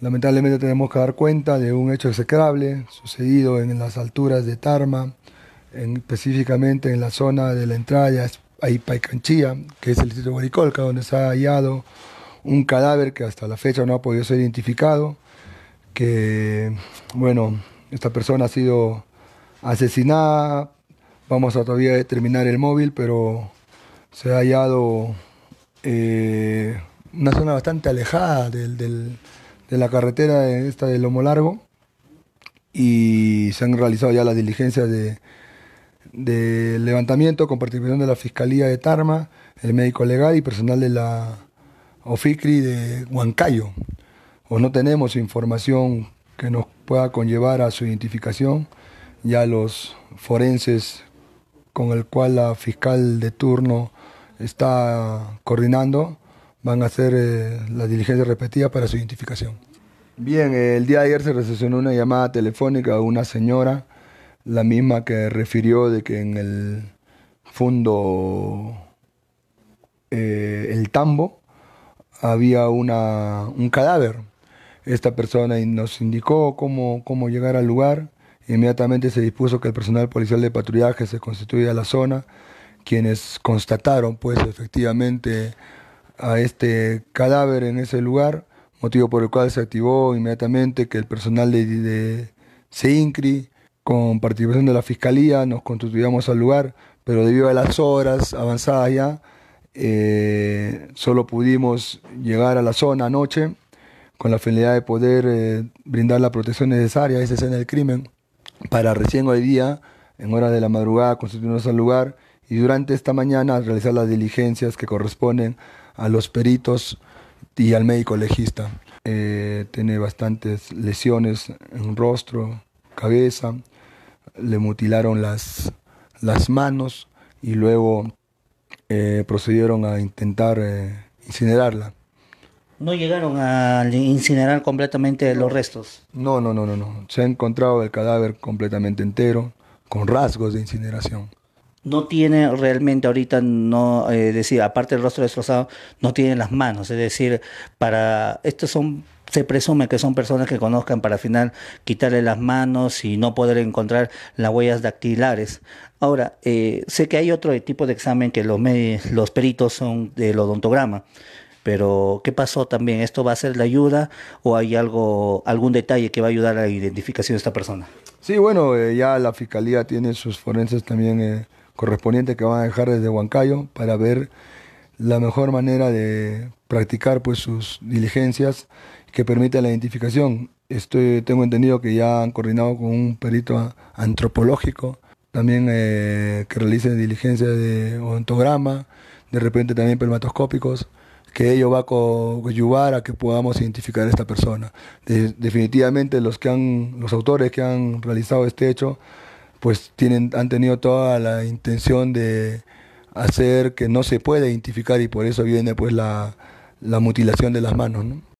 Lamentablemente tenemos que dar cuenta de un hecho execrable sucedido en las alturas de Tarma, específicamente en la zona de la entrada de Paicanchía, que es el sitio de Guaricolca, donde se ha hallado un cadáver que hasta la fecha no ha podido ser identificado, que, bueno, esta persona ha sido asesinada, vamos a todavía determinar el móvil, pero se ha hallado eh, una zona bastante alejada del de la carretera eh, esta del Lomo Largo y se han realizado ya las diligencias de, levantamiento con participación de la Fiscalía de Tarma, el médico legal y personal de la OFICRI de Huancayo. O no tenemos información que nos pueda conllevar a su identificación, ya los forenses con el cual la fiscal de turno está coordinando van a hacer eh, la diligencia repetida para su identificación. Bien, eh, el día de ayer se recesionó una llamada telefónica de una señora, la misma que refirió de que en el fondo eh, El Tambo había una, un cadáver. Esta persona nos indicó cómo, cómo llegar al lugar. Inmediatamente se dispuso que el personal policial de patrullaje se constituya a la zona, quienes constataron pues efectivamente a este cadáver en ese lugar, motivo por el cual se activó inmediatamente que el personal de, de CINCRI, con participación de la Fiscalía, nos constituyamos al lugar, pero debido a las horas avanzadas ya, eh, solo pudimos llegar a la zona anoche con la finalidad de poder eh, brindar la protección necesaria a esa escena del crimen para recién hoy día, en horas de la madrugada, constituirnos al lugar y durante esta mañana realizar las diligencias que corresponden a los peritos y al médico legista. Eh, tiene bastantes lesiones en rostro, cabeza, le mutilaron las, las manos y luego eh, procedieron a intentar eh, incinerarla. ¿No llegaron a incinerar completamente los restos? No, no, no, no, no. Se ha encontrado el cadáver completamente entero, con rasgos de incineración no tiene realmente ahorita, no eh, decir, aparte del rostro destrozado, no tiene las manos. Es decir, para estos son se presume que son personas que conozcan para al final quitarle las manos y no poder encontrar las huellas dactilares. Ahora, eh, sé que hay otro tipo de examen que los, los peritos son del odontograma, pero ¿qué pasó también? ¿Esto va a ser la ayuda o hay algo, algún detalle que va a ayudar a la identificación de esta persona? Sí, bueno, eh, ya la fiscalía tiene sus forenses también correspondiente que van a dejar desde Huancayo para ver la mejor manera de practicar pues sus diligencias que permita la identificación. Estoy, tengo entendido que ya han coordinado con un perito antropológico también eh, que realice diligencias de ontograma, de repente también permatoscópicos, que ello va a ayudar a que podamos identificar a esta persona. definitivamente los que han, los autores que han realizado este hecho pues tienen, han tenido toda la intención de hacer que no se pueda identificar y por eso viene pues la, mutilación de las manos.